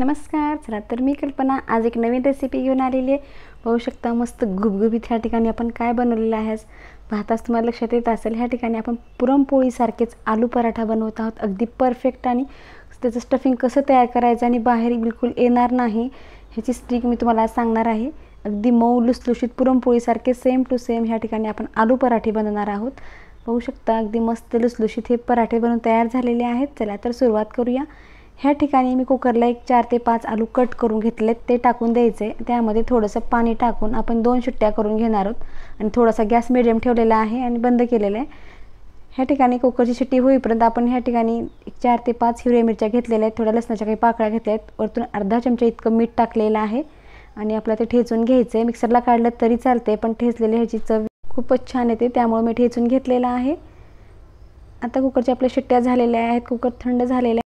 नमस्कार चला तर मी कल्पना आज एक नवीन रेसिपी घेऊन आलेली आहे पाहू शकता मस्त गुबगुबीत ह्या ठिकाणी आपण काय बनवलेलं आहेस पाहताच तुम्हाला लक्षात येत असेल ह्या ठिकाणी आपण पुरणपोळीसारखेच आलू पराठा बनवत आहोत अगदी परफेक्ट आणि त्याचं स्टफिंग कसं तयार करायचं आणि बाहेर बिलकुल येणार नाही ह्याची स्ट्रीक मी तुम्हाला सांगणार आहे अगदी मऊ लुसलुशीत पुरणपोळीसारखे सेम टू सेम ह्या ठिकाणी आपण आलू पराठे बनवणार आहोत पाहू शकता अगदी मस्त लुसलुशीत हे पराठे बनवून तयार झालेले आहेत चला तर सुरुवात करूया ह्या ठिकाणी मी कुकरला एक चार ते पाच आलू कट करून घेतलेत ते टाकून द्यायचे त्यामध्ये थोडंसं पाणी टाकून आपण दोन शिट्ट्या करून घेणार आहोत आणि थोडासा गॅस मिडियम ठेवलेला आहे आणि बंद केलेला आहे ह्या ठिकाणी कुकरची शिट्टी होईपर्यंत आपण ह्या ठिकाणी एक चार ते पाच हिरव्या मिरच्या घेतलेल्या आहेत थोड्या लसणाच्या काही पाकळ्या घेतल्या आहेत वरतून अर्धा चमचा इतकं मीठ टाकलेलं आहे आणि आपल्याला ते ठेचून घ्यायचं आहे मिक्सरला काढलं तरी चालते पण ठेचलेली ह्याची चव खूपच छान येते त्यामुळे मी ठेचून घेतलेलं आहे आता कुकरच्या आपल्या शिट्ट्या झालेल्या आहेत कुकर थंड झालेल्या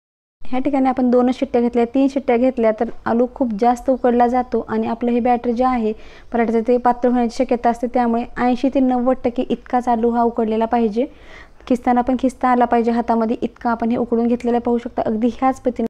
ह्या ठिकाणी आपण दोनच शिट्ट्या घेतल्या तीन शिट्ट्या घेतल्या तर आलू खूप जास्त उकडला जातो आणि आपलं हे बॅटर जे आहे पराठ्याचं ते पात्र होण्याची शक्यता असते त्यामुळे ऐंशी ते नव्वद टक्के इतकाच आलू हा उकडलेला पाहिजे खिस्ताना पण खिस्ता आला पाहिजे हातामध्ये इतका आपण हे उकडून घेतलेलं पाहू शकता अगदी ह्याच पद्धतीने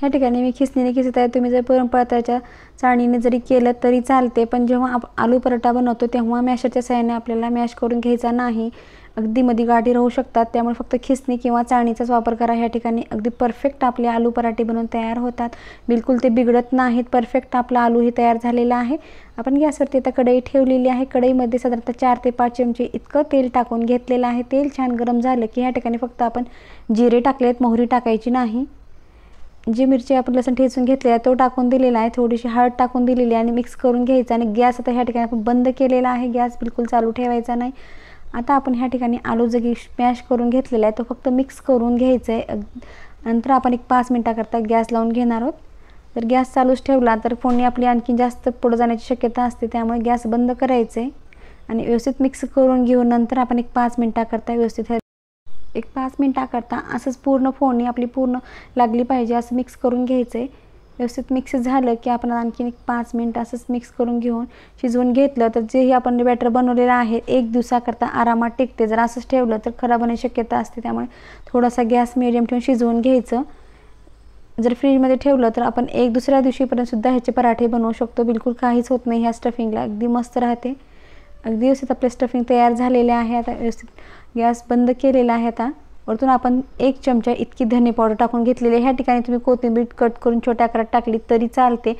ह्या ठिकाणी मी खिसणीने खिसत आहे तुम्ही जर परंपराच्या चाळणीने जरी केलं तरी चालते पण जेव्हा आप आलू पराठा बनवतो तेव्हा मॅशरच्या सहाय्याने आपल्याला मॅश करून घ्यायचा नाही अगदी मधी गाठी राहू शकतात त्यामुळे फक्त खिसणी किंवा चाळणीचाच वापर करा ह्या ठिकाणी अगदी परफेक्ट आपले आलू पराठे बनवून तयार होतात बिलकुल ते बिघडत नाहीत परफेक्ट आपला आलूही तयार झालेला आहे आपण गॅसवरती आता कढई ठेवलेली आहे कढईमध्ये साधारणतः चार ते पाच चमचे इतकं तेल टाकून घेतलेलं आहे तेल छान गरम झालं की ह्या ठिकाणी फक्त आपण जिरे टाकले आहेत मोहरी टाकायची नाही जी मिरची आपण लसूण ठेचून घेतली आहे तो टाकून दिलेला आहे थोडीशी हळद टाकून दिलेली आहे आणि मिक्स करून घ्यायचं आणि गॅस आता ह्या ठिकाणी आपण बंद केलेला आहे गॅस बिलकुल चालू ठेवायचा नाही आता आपण ह्या ठिकाणी आलू जगी की स्मॅश करून घेतलेला आहे तो फक्त मिक्स करून घ्यायचा आहे नंतर आपण एक पाच मिनटाकरता गॅस लावून घेणार आहोत जर गॅस चालूच ठेवला तर फोडणी आपली आणखी जास्त पुढं जाण्याची शक्यता असते त्यामुळे गॅस बंद आहे आणि व्यवस्थित मिक्स करून घेऊन नंतर आपण एक पाच मिनटाकरता व्यवस्थित एक पाच मिनटाकरता असंच पूर्ण फोडणी आपली पूर्ण लागली पाहिजे असं मिक्स करून घ्यायचं आहे व्यवस्थित मिक्स झालं की आपण आणखीन एक पाच मिनटं असंच मिक्स करून घेऊन शिजवून घेतलं तर जे ही आपण बॅटर बनवलेलं आहे एक दिवसाकरता आरामात टिकते जर असंच ठेवलं तर खराब होण्याची शक्यता असते त्यामुळे थोडासा गॅस मिडियम ठेवून शिजवून घ्यायचं जर फ्रीजमध्ये ठेवलं तर आपण एक दुसऱ्या दिवशीपर्यंतसुद्धा ह्याचे पराठे बनवू शकतो बिलकुल काहीच होत नाही ह्या स्टफिंगला अगदी मस्त राहते अगदी व्यवस्थित आपले स्टफिंग तयार झालेले आहे आता व्यवस्थित गॅस बंद केलेला आहे आता वरतून आपण एक चमचा इतकी धने पावडर टाकून घेतलेली ह्या ठिकाणी तुम्ही कोथिंबीर कट करून छोट्या आकारात टाकली तरी चालते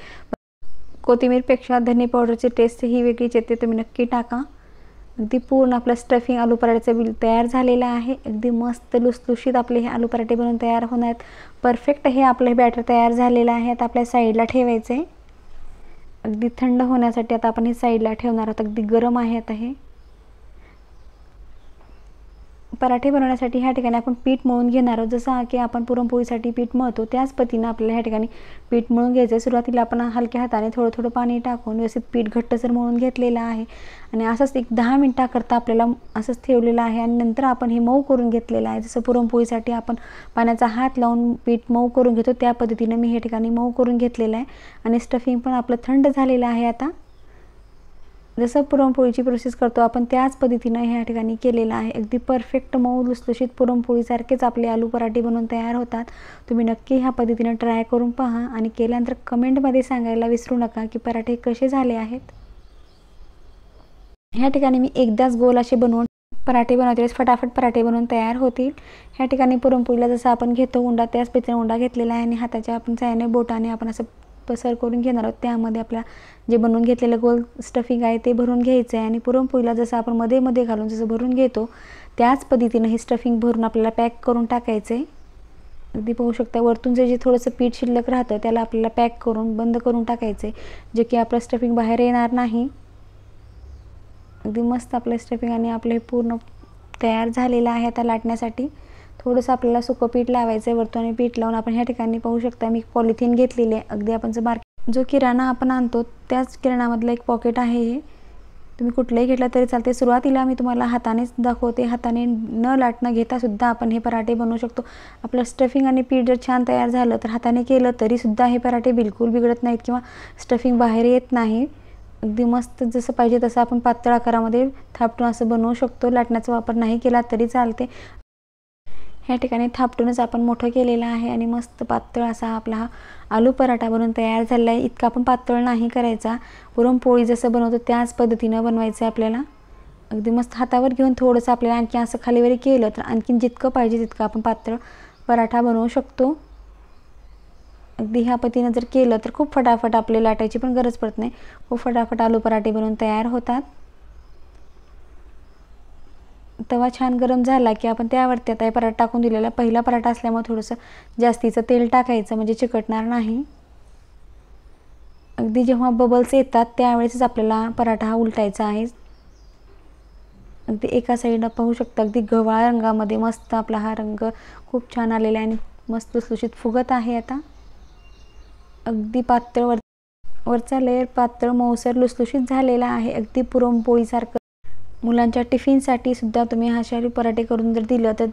कोथिंबीरपेक्षा धने पावडरची टेस्ट ही वेगळीच येते तुम्ही नक्की टाका अगदी पूर्ण आपलं स्टफिंग आलू पराठ्याचं बिल तयार झालेलं आहे अगदी मस्त लुसलुशीत आपले हे आलू पराठे बनवून तयार होणार आहेत परफेक्ट हे आपलं हे बॅटर तयार झालेलं आहे आता आपल्या साईडला ठेवायचं आहे अगदी थंड होण्यासाठी आता आपण हे साईडला ठेवणार आहोत अगदी गरम आहे आता हे पराठे बनवण्यासाठी ह्या ठिकाणी आपण पीठ मळून घेणार आहोत जसं की आपण पुरणपोळीसाठी पीठ मळतो त्याच पतीनं आपल्याला ह्या ठिकाणी पीठ मळून घ्यायचं आहे सुरुवातीला आपण हलक्या हाताने थोडं थोडं पाणी टाकून व्यवस्थित पीठ घट्टसर मळून घेतलेलं आहे आणि असंच एक दहा मिनटाकरता आपल्याला असंच ठेवलेलं आहे आणि नंतर आपण हे मऊ करून घेतलेलं आहे जसं पुरणपोळीसाठी आपण पाण्याचा हात लावून पीठ मऊ करून घेतो त्या पद्धतीनं मी हे ठिकाणी मऊ करून घेतलेलं आहे आणि स्टफिंग पण आपलं थंड झालेलं आहे आता जसं पुरणपोळीची प्रोसेस करतो आपण त्याच पद्धतीनं ह्या ठिकाणी केलेलं आहे अगदी परफेक्ट मऊ लुसलुशीत पुरणपोळीसारखेच आपले आलू पराठे बनवून तयार होतात तुम्ही नक्की ह्या पद्धतीनं ट्राय करून पहा आणि केल्यानंतर कमेंटमध्ये सांगायला विसरू नका की पराठे कसे झाले आहेत ह्या ठिकाणी मी एकदाच गोल असे बनवून पराठे बनवते फटाफट पराठे बनवून तयार होतील ह्या ठिकाणी पुरणपोळीला जसं आपण घेतो उंडा त्याच पद्धतीने उंडा घेतलेला आहे आणि हाताच्या आपण साह्याने बोटाने आपण असं पसर करून घेणार आहोत त्यामध्ये आपल्या जे बनवून घेतलेलं गोल स्टफिंग आहे ते भरून घ्यायचं आहे आणि पुरणपोळीला जसं आपण मध्ये मध्ये घालून जसं भरून घेतो त्याच पद्धतीनं हे स्टफिंग भरून आपल्याला पॅक करून टाकायचं आहे अगदी पाहू शकता वरतून जे जे थोडंसं पीठ शिल्लक राहतं त्याला आपल्याला पॅक करून बंद करून टाकायचं आहे जे की आपलं स्टफिंग बाहेर येणार नाही अगदी मस्त आपलं स्टफिंग आणि आपलं हे पूर्ण तयार झालेलं आहे आता लाटण्यासाठी थोडंसं आपल्याला सुकं पीठ लावायचं आहे वरतून आणि पीठ लावून आपण ह्या ठिकाणी पाहू शकता मी पॉलिथिन घेतलेली आहे अगदी आपण जो मार्केट जो किराणा आपण आणतो त्याच किराणामधलं एक पॉकेट आहे हे तुम्ही कुठलंही घेतलं तरी चालते सुरुवातीला मी तुम्हाला हातानेच दाखवते हाताने न लाटणं घेतासुद्धा आपण हे पराठे बनवू शकतो आपलं स्टफिंग आणि पीठ जर छान तयार झालं तर हाताने केलं तरीसुद्धा हे पराठे बिलकुल बिघडत नाहीत किंवा स्टफिंग बाहेर येत नाही अगदी मस्त जसं पाहिजे तसं आपण पातळ आकारामध्ये थापटून असं बनवू शकतो लाटण्याचा वापर नाही केला तरी चालते या ठिकाणी थापटूनच आपण मोठं केलेलं आहे आणि मस्त पातळ असा आपला हा आलू पराठा बनवून तयार झालेला आहे इतका आपण पातळ नाही करायचा पुरणपोळी जसं बनवतो त्याच पद्धतीनं बनवायचं आहे आपल्याला अगदी मस्त हातावर घेऊन थोडंसं आपल्याला आणखी असं खालीवरी केलं तर आणखीन जितकं पाहिजे तितकं आपण पातळ पराठा बनवू शकतो अगदी ह्या पतीनं जर केलं तर खूप फटाफट आपल्याला लाटायची पण गरज पडत नाही खूप फटाफट आलू पराठे बनवून तयार होतात तवा छान गरम झाला की आपण त्यावरती आता पराठा टाकून दिलेला पहिला पराठा असल्यामुळे थोडंसं जास्तीचं तेल टाकायचं म्हणजे चिकटणार नाही अगदी जेव्हा बबल्स येतात त्यावेळेसच आपल्याला पराठा हा उलटायचा आहे अगदी एका साईडनं पाहू शकता अगदी गव्हाळ रंगामध्ये मस्त आपला हा रंग खूप छान आलेला आहे आणि मस्त सुशित फुगत आहे आता अगदी पातळ वर वरचा लेअर पातळ मऊसर लुसलुशीत झालेला आहे अगदी पुरणपोळीसारखं मुलांच्या टिफिनसाठी सुद्धा तुम्ही हा पराठे करून जर दिलं तर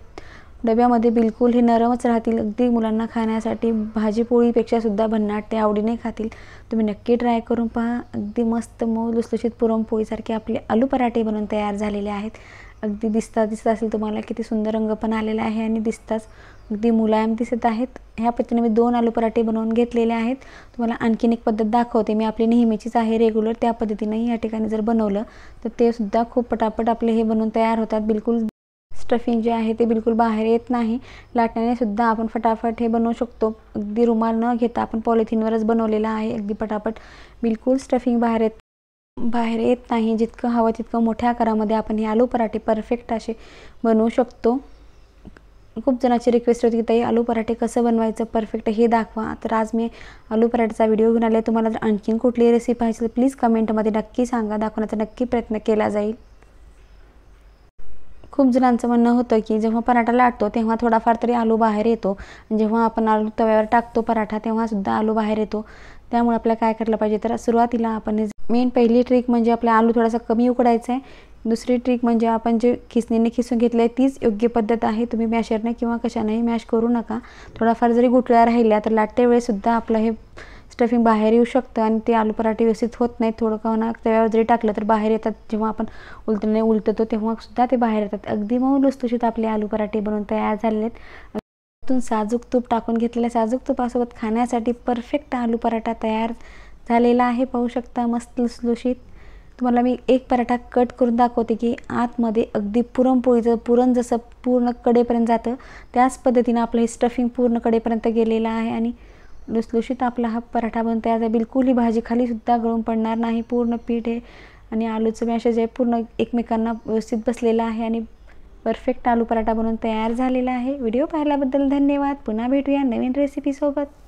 डब्यामध्ये बिलकुल हे नरमच राहतील अगदी मुलांना खाण्यासाठी भाजीपोळीपेक्षा सुद्धा भन्नाट ते आवडीने खातील तुम्ही नक्की ट्राय करून पहा अगदी मस्त मऊ लुसलुशीत पुरणपोळीसारखे आपले आलू पराठे बनवून तयार झालेले आहेत अगदी दिसता दिसता असेल तुम्हाला किती सुंदर रंग पण आलेला आहे आणि दिसताच अगदी मुलायम दिसत आहेत ह्या पद्धतीने मी दोन आलू पराठे बनवून घेतलेले आहेत तुम्हाला आणखीन एक पद्धत दाखवते मी आपली नेहमीचीच आहे रेग्युलर त्या पद्धतीने या ठिकाणी जर बनवलं तर ते सुद्धा खूप पटापट आपले हे बनवून तयार होतात बिलकुल स्टफिंग जे आहे ते बिलकुल बाहेर येत नाही लाटण्याने सुद्धा आपण फटाफट हे बनवू शकतो अगदी रुमाल न घेता आपण पॉलिथिनवरच बनवलेला आहे अगदी पटापट बिलकुल स्टफिंग बाहेर येत बाहेर येत नाही जितकं हवं तितकं मोठ्या आकारामध्ये आपण हे आलू पराठे परफेक्ट असे बनवू शकतो खूप जणाची रिक्वेस्ट होती की ताई आलू पराठे कसं बनवायचं परफेक्ट हे दाखवा तर आज मी आलू पराठेचा व्हिडिओ घेऊन आले तुम्हाला जर आणखीन कुठली रेसिपी पाहिजे तर प्लीज कमेंटमध्ये नक्की सांगा दाखवण्याचा नक्की प्रयत्न केला जाईल खूप जणांचं म्हणणं होतं की जेव्हा पराठा लाटतो तेव्हा थोडाफार तरी आलू बाहेर येतो जेव्हा आपण आलू तव्यावर टाकतो पराठा तेव्हासुद्धा आलू बाहेर येतो त्यामुळे आपल्याला काय करायला पाहिजे तर सुरुवातीला आपण मेन पहिली ट्रिक म्हणजे आपला आलू थोडासा कमी उकडायचा आहे दुसरी ट्रिक म्हणजे आपण जे खिसणीने खिसून घेतले आहे तीच योग्य पद्धत आहे तुम्ही मॅशरने किंवा कशानेही मॅश करू नका थोडाफार जरी गुठळ्या राहिल्या तर लाटत्या वेळेसुद्धा आपलं हे स्टफिंग बाहेर येऊ शकतं आणि ते आलू पराठे व्यवस्थित होत नाहीत थोडं होणार तव्यावर जरी टाकलं तर बाहेर येतात जेव्हा आपण उलटणे उलटतो तेव्हासुद्धा ते बाहेर येतात अगदी मऊ लुस्तुशीत आपले आलू पराठे बनवून तयार झालेले आहेत साजूक तूप टाकून घेतलेल्या साजूक तुपासोबत खाण्यासाठी परफेक्ट आलू पराठा तयार झालेला आहे पाहू शकता मस्त लुसलुशीत तुम्हाला मी एक पराठा कट करून दाखवते की आतमध्ये अगदी पुरणपोळीचं पुरण जसं पूर्ण कडेपर्यंत जातं त्याच पद्धतीनं आपलं हे स्टफिंग पूर्ण कडेपर्यंत गेलेलं आहे आणि लुसलुशीत आपला हा पराठा बनतो आहे बिलकुल ही भाजी गळून पडणार नाही पूर्ण पीठ आहे आणि आलूचं मॅशेज आहे पूर्ण एकमेकांना व्यवस्थित बसलेलं आहे आणि परफेक्ट आलू पराठा बनवून तयार झालेला आहे व्हिडिओ पाहिल्याबद्दल धन्यवाद पुन्हा भेटूया नवीन रेसिपीसोबत